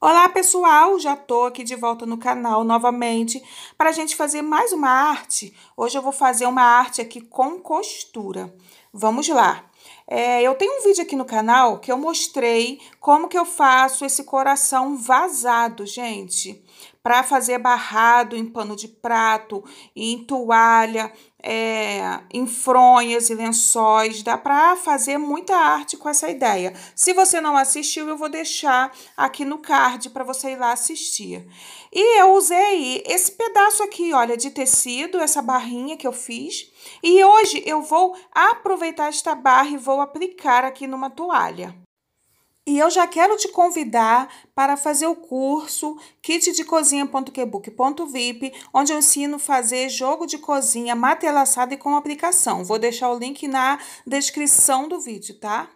Olá pessoal, já tô aqui de volta no canal novamente para a gente fazer mais uma arte. Hoje eu vou fazer uma arte aqui com costura. Vamos lá. É, eu tenho um vídeo aqui no canal que eu mostrei como que eu faço esse coração vazado, gente para fazer barrado em pano de prato, em toalha, é, em fronhas e lençóis. Dá para fazer muita arte com essa ideia. Se você não assistiu, eu vou deixar aqui no card para você ir lá assistir. E eu usei esse pedaço aqui, olha, de tecido, essa barrinha que eu fiz. E hoje eu vou aproveitar esta barra e vou aplicar aqui numa toalha. E eu já quero te convidar para fazer o curso kit de cozinha.quebook.vip, onde eu ensino fazer jogo de cozinha matelaçada e com aplicação. Vou deixar o link na descrição do vídeo, tá?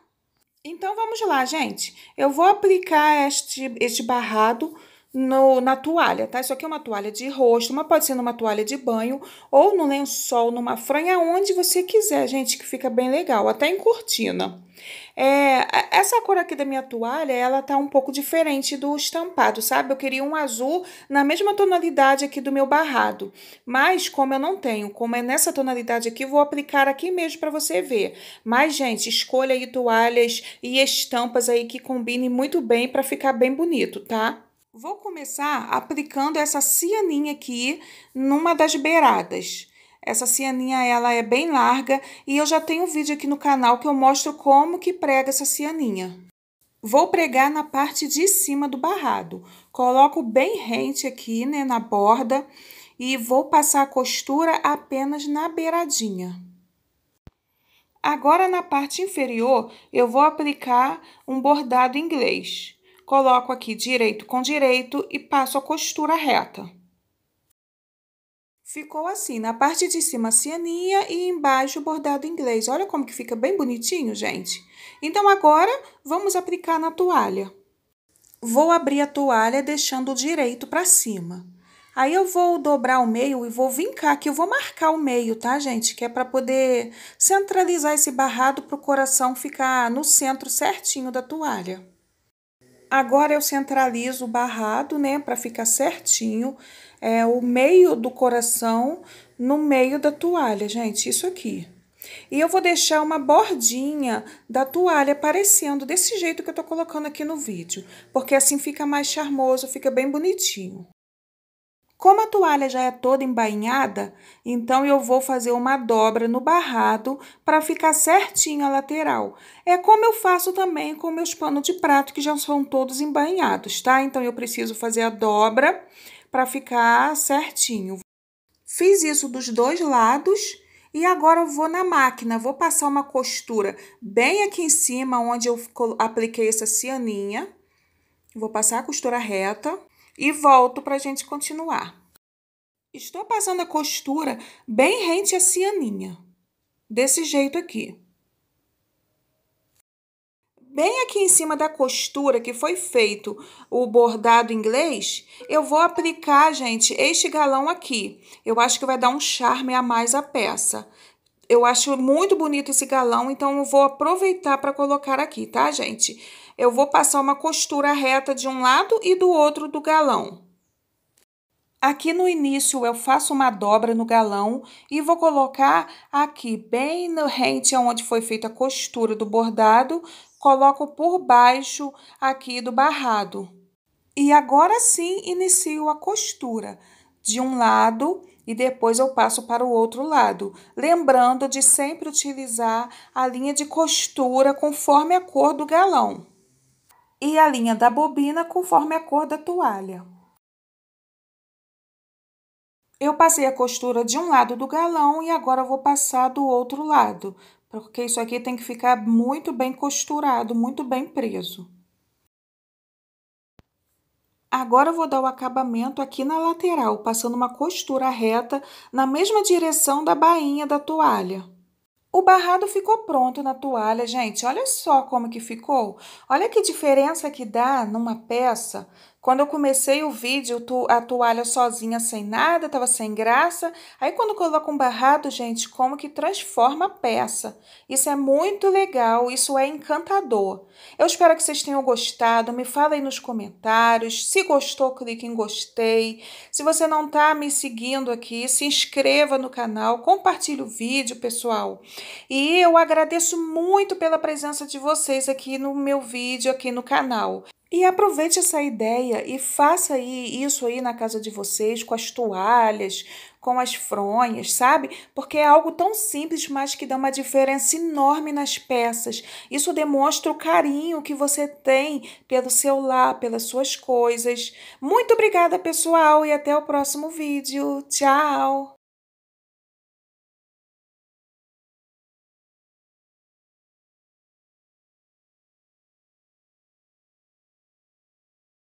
Então vamos lá, gente. Eu vou aplicar este, este barrado no, na toalha, tá? Isso aqui é uma toalha de rosto, mas pode ser numa toalha de banho ou no lençol, numa franha, onde você quiser, gente, que fica bem legal, até em cortina. É, essa cor aqui da minha toalha, ela tá um pouco diferente do estampado, sabe? Eu queria um azul na mesma tonalidade aqui do meu barrado, mas como eu não tenho, como é nessa tonalidade aqui, vou aplicar aqui mesmo para você ver. Mas, gente, escolha aí toalhas e estampas aí que combine muito bem para ficar bem bonito, tá? Vou começar aplicando essa cianinha aqui numa das beiradas. Essa cianinha, ela é bem larga e eu já tenho um vídeo aqui no canal que eu mostro como que prega essa cianinha. Vou pregar na parte de cima do barrado. Coloco bem rente aqui, né, na borda e vou passar a costura apenas na beiradinha. Agora, na parte inferior, eu vou aplicar um bordado inglês. Coloco aqui direito com direito e passo a costura reta. Ficou assim, na parte de cima cianinha e embaixo bordado inglês. Olha como que fica bem bonitinho, gente. Então, agora, vamos aplicar na toalha. Vou abrir a toalha deixando o direito para cima. Aí eu vou dobrar o meio e vou vincar, que eu vou marcar o meio, tá, gente? Que é para poder centralizar esse barrado para o coração ficar no centro certinho da toalha. Agora eu centralizo o barrado, né, para ficar certinho, é o meio do coração no meio da toalha, gente, isso aqui. E eu vou deixar uma bordinha da toalha aparecendo desse jeito que eu tô colocando aqui no vídeo, porque assim fica mais charmoso, fica bem bonitinho. Como a toalha já é toda embainhada, então eu vou fazer uma dobra no barrado para ficar certinho a lateral. É como eu faço também com meus panos de prato, que já são todos embainhados, tá? Então, eu preciso fazer a dobra para ficar certinho. Fiz isso dos dois lados e agora eu vou na máquina, vou passar uma costura bem aqui em cima, onde eu apliquei essa cianinha. Vou passar a costura reta e volto para a gente continuar. Estou passando a costura bem rente à cianinha, desse jeito aqui. Bem aqui em cima da costura que foi feito o bordado inglês, eu vou aplicar, gente, este galão aqui. Eu acho que vai dar um charme a mais à peça. Eu acho muito bonito esse galão, então eu vou aproveitar para colocar aqui, tá, gente? eu vou passar uma costura reta de um lado e do outro do galão. Aqui no início eu faço uma dobra no galão e vou colocar aqui bem no rente aonde foi feita a costura do bordado, coloco por baixo aqui do barrado. E agora sim inicio a costura de um lado e depois eu passo para o outro lado, lembrando de sempre utilizar a linha de costura conforme a cor do galão e a linha da bobina conforme a cor da toalha. Eu passei a costura de um lado do galão e agora vou passar do outro lado, porque isso aqui tem que ficar muito bem costurado, muito bem preso. Agora vou dar o acabamento aqui na lateral, passando uma costura reta na mesma direção da bainha da toalha. O barrado ficou pronto na toalha, gente. Olha só como que ficou. Olha que diferença que dá numa peça quando eu comecei o vídeo, a toalha sozinha, sem nada, tava sem graça. Aí quando coloca um barrado, gente, como que transforma a peça. Isso é muito legal, isso é encantador. Eu espero que vocês tenham gostado, me fala aí nos comentários. Se gostou, clique em gostei. Se você não tá me seguindo aqui, se inscreva no canal, compartilhe o vídeo, pessoal. E eu agradeço muito pela presença de vocês aqui no meu vídeo, aqui no canal. E aproveite essa ideia e faça aí isso aí na casa de vocês com as toalhas, com as fronhas, sabe? Porque é algo tão simples, mas que dá uma diferença enorme nas peças. Isso demonstra o carinho que você tem pelo seu lar, pelas suas coisas. Muito obrigada, pessoal, e até o próximo vídeo. Tchau!